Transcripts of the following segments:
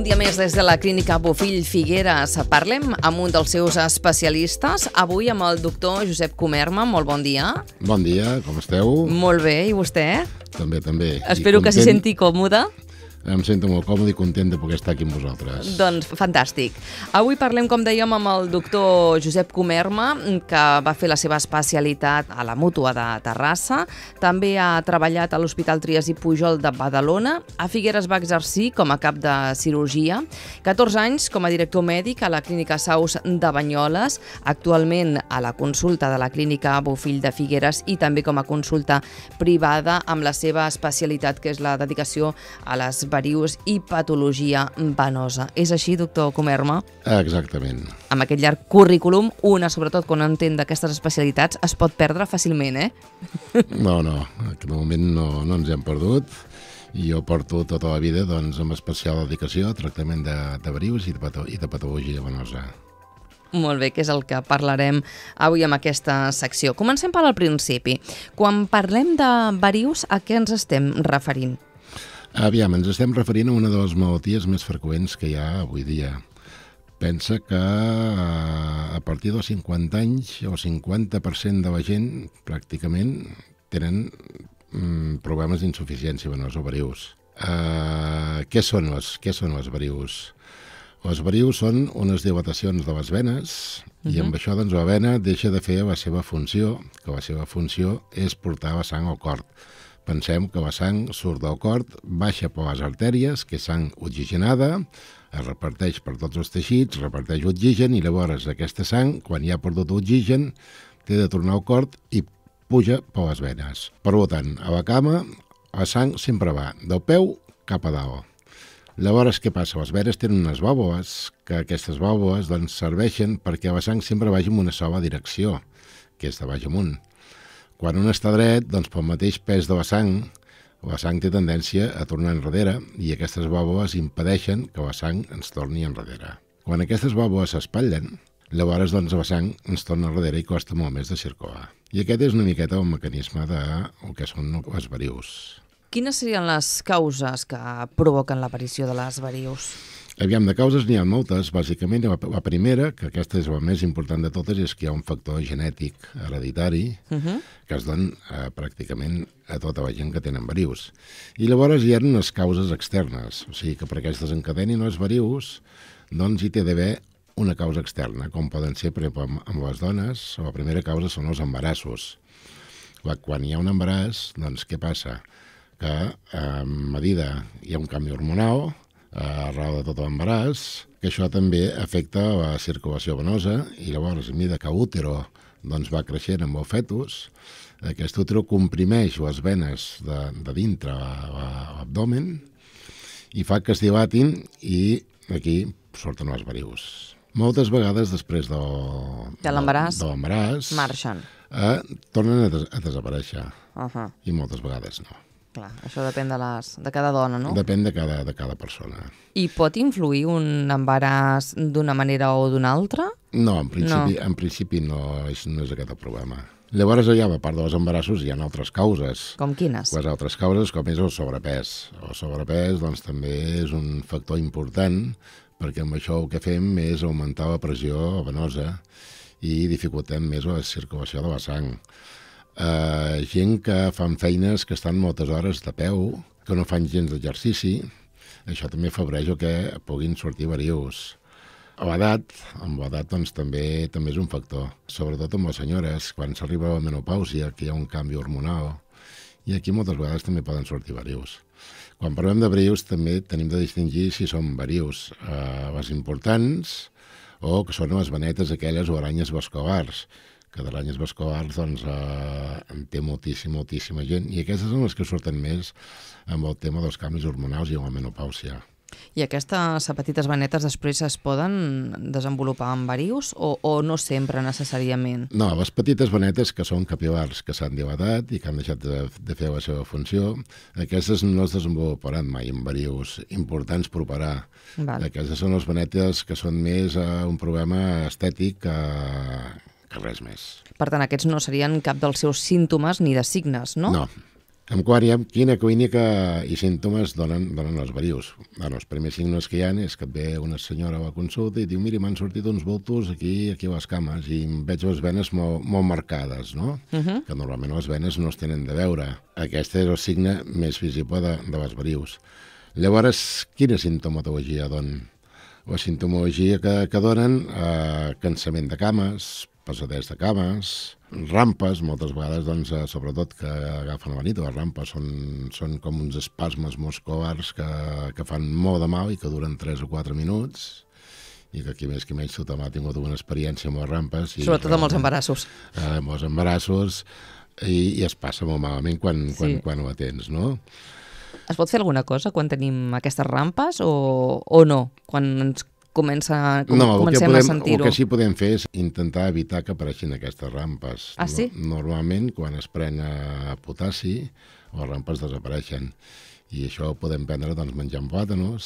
Un dia més des de la clínica Bofill Figueres parlem amb un dels seus especialistes, avui amb el doctor Josep Comerma. Molt bon dia. Bon dia, com esteu? Molt bé, i vostè? També, també. Espero que s'hi senti còmode em sento molt còmode i content de poder estar aquí amb vosaltres. Doncs fantàstic. Avui parlem, com dèiem, amb el doctor Josep Comerma, que va fer la seva especialitat a la Mútua de Terrassa. També ha treballat a l'Hospital Trias i Pujol de Badalona. A Figueres va exercir com a cap de cirurgia. 14 anys com a director mèdic a la Clínica Saus de Banyoles, actualment a la consulta de la Clínica Bofill de Figueres i també com a consulta privada amb la seva especialitat, que és la dedicació a les varius i patologia venosa. És així, doctor Comerma? Exactament. Amb aquest llarg currículum, una, sobretot quan entén d'aquestes especialitats, es pot perdre fàcilment, eh? No, no, aquest moment no, no ens hem perdut i jo porto tota la vida doncs, amb especial dedicació al tractament de, de varius i de, pato i de patologia venosa. Molt bé, que és el que parlarem avui amb aquesta secció. Comencem per al principi. Quan parlem de varius, a què ens estem referint? Aviam, ens estem referint a una de les malalties més freqüents que hi ha avui dia. Pensa que eh, a partir dels 50 anys, el 50% de la gent, pràcticament, tenen mm, problemes d'insuficiència venosa o varius. Uh, eh, què, són les, què són les varius? Les varius són unes dilatacions de les venes uh -huh. i amb mhm. això doncs, la vena deixa de fer la seva funció, que la seva funció és portar la sang al cor. Pensem que la sang surt del cor, baixa per les artèries, que és sang oxigenada, es reparteix per tots els teixits, reparteix oxigen i llavors aquesta sang, quan ja ha perdut oxigen, té de tornar al cor i puja per les venes. Per tant, a la cama la sang sempre va del peu cap a dalt. Llavors, què passa? Les veres tenen unes bòboles, que aquestes bòboles doncs, serveixen perquè la sang sempre vagi en una sola direcció, que és de baix amunt. Quan un està dret, doncs pel mateix pes de la sang, la sang té tendència a tornar enrere i aquestes vàlvules impedeixen que la sang ens torni enrere. Quan aquestes vàlvules s'espatllen, llavors doncs la sang ens torna enrere i costa molt més de circular. I aquest és una miqueta el mecanisme de el que són les varius. Quines serien les causes que provoquen l'aparició de les varius? Aviam, de causes n'hi ha moltes. Bàsicament, la, la primera, que aquesta és la més important de totes, és que hi ha un factor genètic hereditari uh mhm. -huh. que es dona eh, pràcticament a tota la gent que tenen verius. I llavors hi ha unes causes externes, o sigui que per es desencadenin els verius, doncs hi té d'haver una causa externa, com poden ser, per exemple, amb, amb les dones, la primera causa són els embarassos. quan hi ha un embaràs, doncs què passa? Que eh, a medida hi ha un canvi hormonal, a raó de tot l'embaràs, que això també afecta la circulació venosa i llavors, a mesura que l'útero doncs, va creixent amb el fetus, aquest útero comprimeix les venes de, de dintre l'abdomen i fa que es dilatin i aquí surten les varius. Moltes vegades després de, de l'embaràs marxen. Eh, tornen a, des a desaparèixer. Uh -huh. I moltes vegades no. Clar, això depèn de, les, de cada dona, no? Depèn de cada, de cada persona. I pot influir un embaràs d'una manera o d'una altra? No, en principi, no. En principi no, és, no és aquest el problema. Llavors, ja, a part dels embarassos, hi ha altres causes. Com quines? Les altres causes, com és el sobrepès. El sobrepès, doncs, també és un factor important, perquè amb això el que fem és augmentar la pressió venosa i dificultem més la circulació de la sang eh, gent que fan feines que estan moltes hores de peu, que no fan gens d'exercici, això també afavoreix que puguin sortir varius. A l'edat, amb l'edat doncs, també també és un factor, sobretot amb les senyores, quan s'arriba a la menopàusia, que hi ha un canvi hormonal, i aquí moltes vegades també poden sortir varius. Quan parlem de varius també tenim de distingir si són varius eh, les importants o que són les venetes aquelles o aranyes vasculars, Catalanyes Bascoars, doncs eh, en té moltíssima, moltíssima gent, i aquestes són les que surten més amb el tema dels canvis hormonals i amb la menopàusia. I aquestes petites venetes després es poden desenvolupar en varius o, o no sempre necessàriament? No, les petites venetes que són capilars que s'han dilatat i que han deixat de, de fer la seva funció, aquestes no es desenvoluparan mai en varius importants per operar. Val. Aquestes són les venetes que són més uh, un problema estètic que, eh, que res més. Per tant, aquests no serien cap dels seus símptomes ni de signes, no? No. Amb quàriam, quina clínica i símptomes donen, donen els verius? Bueno, els primers signes que hi ha és que ve una senyora a la consulta i diu, «Miri, m'han sortit uns voltos aquí aquí a les cames i em veig les venes molt, molt marcades, no? Uh mhm. -huh. Que normalment les venes no es tenen de veure. Aquest és el signe més visible de, de les verius. Llavors, quina sintomatologia donen? la sintomologia que, que donen, eh, cansament de cames, passaders de cames, rampes, moltes vegades, doncs, eh, sobretot que agafen la nit, les rampes són, són com uns espasmes muscovars que, que fan molt de mal i que duren 3 o 4 minuts i que aquí més que menys tothom ha tingut una experiència amb les rampes. I Sobretot amb els embarassos. Eh, amb els embarassos i, i es passa molt malament quan, sí. quan, quan ho atens, no? Es pot fer alguna cosa quan tenim aquestes rampes o, o no? Quan ens comença, com, no, comencem podem, a sentir-ho. El que sí podem fer és intentar evitar que apareixin aquestes rampes. Ah, sí? No, normalment, quan es pren potassi, les rampes desapareixen i això ho podem prendre doncs, menjant plàtanos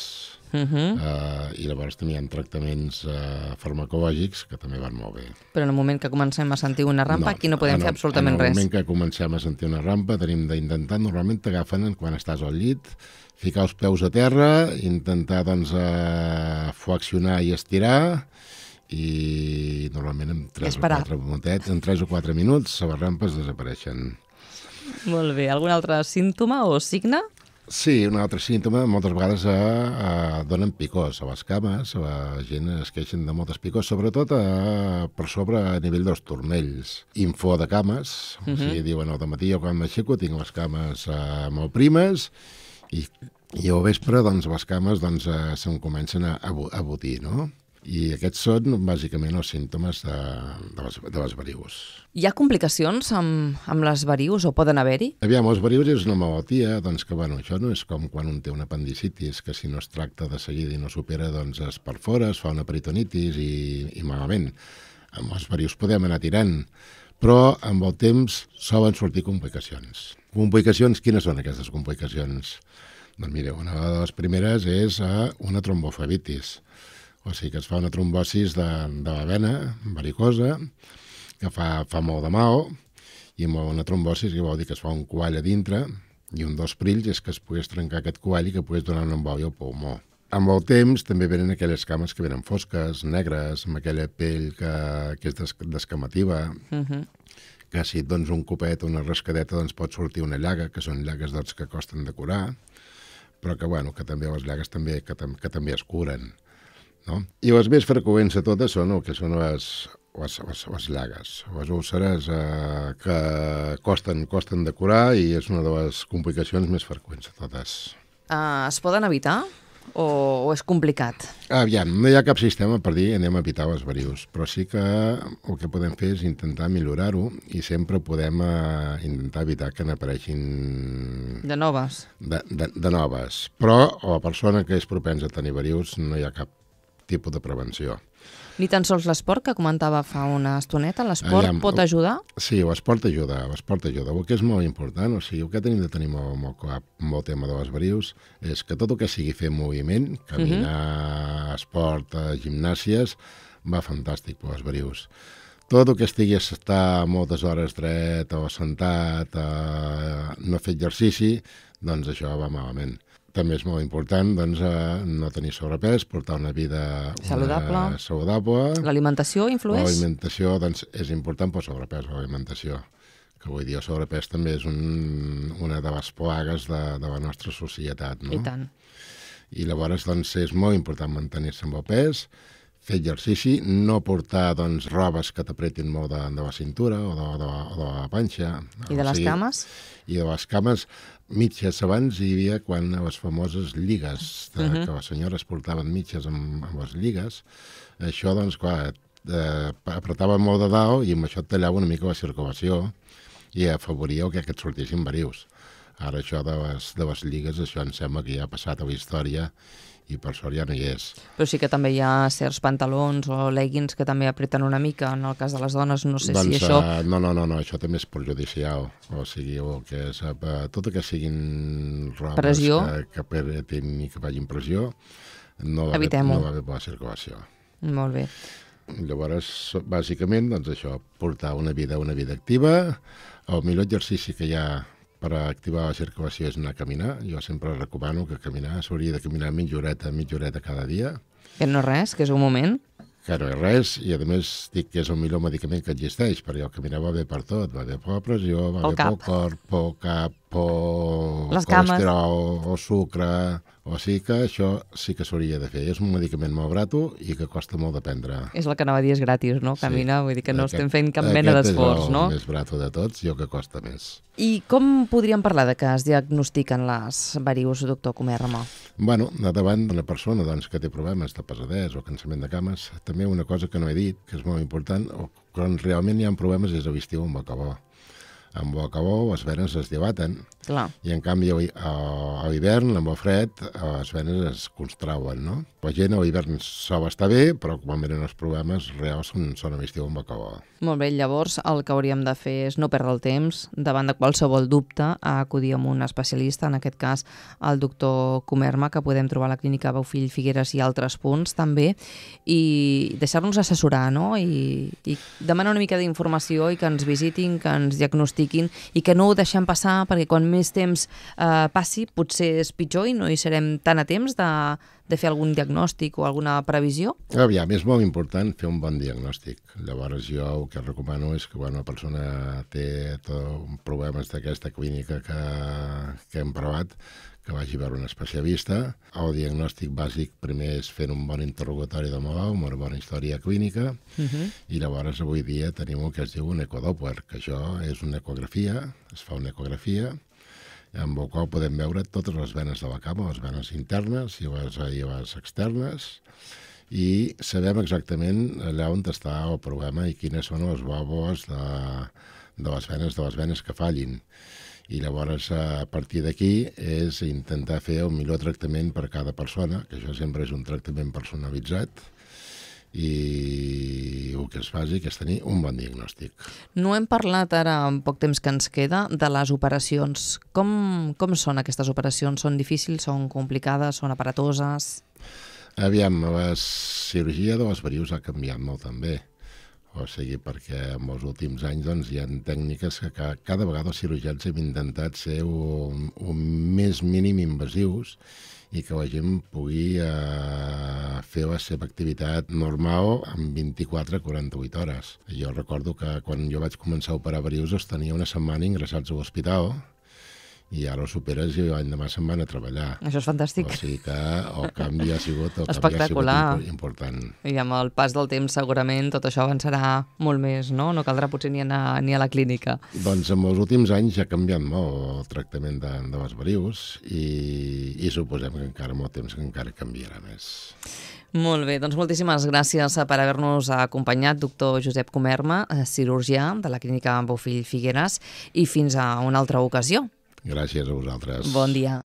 uh -huh. uh, i llavors també hi ha tractaments uh, farmacològics que també van molt bé. Però en el moment que comencem a sentir una rampa, no, aquí no podem fer absolutament res. En el moment res. que comencem a sentir una rampa tenim d'intentar, normalment t'agafen quan estàs al llit, ficar els peus a terra, intentar doncs, uh, flexionar i estirar i normalment en 3, o 4 minutets, en 3 o 4 minuts les rampes desapareixen. Molt bé. Algun altre símptoma o signe? Sí, un altre símptoma, moltes vegades a, a, donen picors a les cames, la gent es queixen de moltes picors, sobretot a, per sobre a nivell dels turmells. Info de cames, uh -huh. o mhm. sigui, diuen al matí jo quan m'aixeco tinc les cames a, eh, molt primes i, i al vespre doncs, les cames doncs, a, eh, se'm comencen a, a, a botir, no? I aquests són bàsicament els símptomes de, de, les, de les varius. Hi ha complicacions amb, amb les varius o poden haver-hi? Aviam, els varius és una malaltia doncs, que bueno, això no és com quan un té una apendicitis que si no es tracta de seguida i no supera doncs es perfora, es fa una peritonitis i, i malament. Amb els varius podem anar tirant, però amb el temps solen sortir complicacions. Complicacions, quines són aquestes complicacions? Doncs mireu, una de les primeres és eh, una trombofebitis o sigui que es fa una trombosis de, de la vena varicosa, que fa, fa molt de mal, i amb una trombosis que vol dir que es fa un coall a dintre, i un dos prills és que es pogués trencar aquest coall i que pogués donar una embòlia al pulmó. Amb el temps també venen aquelles cames que venen fosques, negres, amb aquella pell que, que és des, descamativa, uh -huh. que si et dones un copet o una rascadeta doncs pot sortir una llaga, que són llagues doncs, que costen de curar, però que, bueno, que també les llagues també, que, que també es curen. No? I les més freqüents de totes són el que són les, les, les, les llagues, les úlceres eh, que costen, costen de curar i és una de les complicacions més freqüents de totes. Uh, es poden evitar? o, o és complicat? Aviam, no hi ha cap sistema per dir anem a evitar les varius, però sí que el que podem fer és intentar millorar-ho i sempre podem uh, intentar evitar que n'apareixin... De noves. De, de, de noves. Però la persona que és propensa a tenir varius no hi ha cap tipus de prevenció. Ni tan sols l'esport que comentava fa una estoneta, l'esport pot ajudar? Sí, l'esport ajuda, l'esport ajuda. El que és molt important, o sigui, el que tenim de tenir molt, molt clar amb el tema de les brius és que tot el que sigui fer moviment, caminar, uh mhm. -huh. esport, eh, gimnàsies, va fantàstic per les brius. Tot el que estigui estar moltes hores dret o sentat, eh, no fer exercici, doncs això va malament també és molt important doncs, eh, no tenir sobrepès, portar una vida saludable. Una, saludable. L'alimentació influeix? L'alimentació doncs, és important però sobrepès, l'alimentació. Que vull dir, el sobrepès també és un, una de les plagues de, de la nostra societat. No? I tant. I llavors doncs, és molt important mantenir-se amb el pes, fer exercici, no portar doncs, robes que t'apretin molt de, de la cintura o de, de, de, de la panxa. I de o sigui, les cames? I de les cames mitges abans hi havia quan les famoses lligues, de, uh -huh. que les senyores portaven mitges amb, amb les lligues, això, doncs, clar, eh, apretava molt de dalt i amb això tallava una mica la circulació i afavoria que, aquests sortissin varius. Ara això de les, de les lligues, això em sembla que ja ha passat a la història i per sort ja no hi és. Però sí que també hi ha certs pantalons o leggings que també apreten una mica, en el cas de les dones, no sé doncs, si això... Eh, no, no, no, no, això també és perjudicial, o sigui, o que és, eh, tot el que siguin robes pressió. que, que apretin i que vagin pressió, no va, bé, no va bé per la circulació. Molt bé. Llavors, bàsicament, doncs això, portar una vida, una vida activa, el millor exercici que hi ha per activar la circulació és anar a caminar. Jo sempre recomano que caminar s'hauria de caminar mitja horeta, mitja horeta cada dia. Que no res, que és un moment. Que no és res, i a més dic que és el millor medicament que existeix, perquè el caminar va bé per tot, va bé per la pressió, va Pel bé cap. pel corp, pel cap, o Les colesterol, o sucre, o sí que això sí que s'hauria de fer. És un medicament molt grato i que costa molt de prendre. És el que anava a dir, és gratis, no? Camina, sí. vull dir que no aquest, estem fent cap mena d'esforç, no? Aquest és el més brato de tots i el que costa més. I com podríem parlar de que es diagnostiquen les varius, doctor Comerma? Bueno, de davant d'una persona doncs, que té problemes de pesadès o cansament de cames, també una cosa que no he dit, que és molt important, o quan realment hi ha problemes és a l'estiu amb el cabó amb bo que bo les venes es debaten. Clar. i en canvi a, l'hivern amb bo fred eh, les venes es constrauen, no? la gent a l'hivern sol estar bé però quan venen els problemes reals són, són a l'estiu amb bo que bo Molt bé, llavors el que hauríem de fer és no perdre el temps davant de qualsevol dubte a acudir a un especialista, en aquest cas el doctor Comerma que podem trobar a la clínica Baufill, Figueres i altres punts també i deixar-nos assessorar no? I, i demanar una mica d'informació i que ens visitin, que ens diagnostiquin practiquin i que no ho deixem passar perquè quan més temps eh, passi potser és pitjor i no hi serem tan a temps de, de fer algun diagnòstic o alguna previsió? Aviam, és molt important fer un bon diagnòstic. Llavors jo el que recomano és que quan una persona té problemes d'aquesta clínica que, que hem provat, que vagi a veure un especialista. El diagnòstic bàsic primer és fer un bon interrogatori de malalt, una bona història clínica, uh mhm. -huh. i llavors avui dia tenim el que es diu un ecodoppler, que això és una ecografia, es fa una ecografia, amb el qual podem veure totes les venes de la cama, les venes internes i les, i les externes, i sabem exactament allà on està el problema i quines són les vàlvules de, de les venes de les venes que fallin i llavors a partir d'aquí és intentar fer el millor tractament per a cada persona, que això sempre és un tractament personalitzat, i el que es faci és tenir un bon diagnòstic. No hem parlat ara, en poc temps que ens queda, de les operacions. Com, com són aquestes operacions? Són difícils, són complicades, són aparatoses? Aviam, la cirurgia de les varius ha canviat molt també. O sigui, perquè en els últims anys doncs, hi ha tècniques que cada, cada vegada els cirurgians hem intentat ser un, un més mínim invasius i que la gent pugui eh, fer la seva activitat normal en 24-48 hores. Jo recordo que quan jo vaig començar a operar brius, doncs, tenia una setmana ingressats a l'hospital i ara ho superes i demà se'n van a treballar. Això és fantàstic. O sigui que el canvi ha sigut, el Espectacular. Ha sigut important. I amb el pas del temps segurament tot això avançarà molt més, no? No caldrà potser ni anar ni a la clínica. Doncs en els últims anys ja ha canviat molt el tractament de, de les varius i, i suposem que encara molt temps que encara canviarà més. Molt bé, doncs moltíssimes gràcies per haver-nos acompanyat, doctor Josep Comerma, eh, cirurgià de la Clínica Bofill Figueres, i fins a una altra ocasió. Gràcies a vosaltres. Bon dia.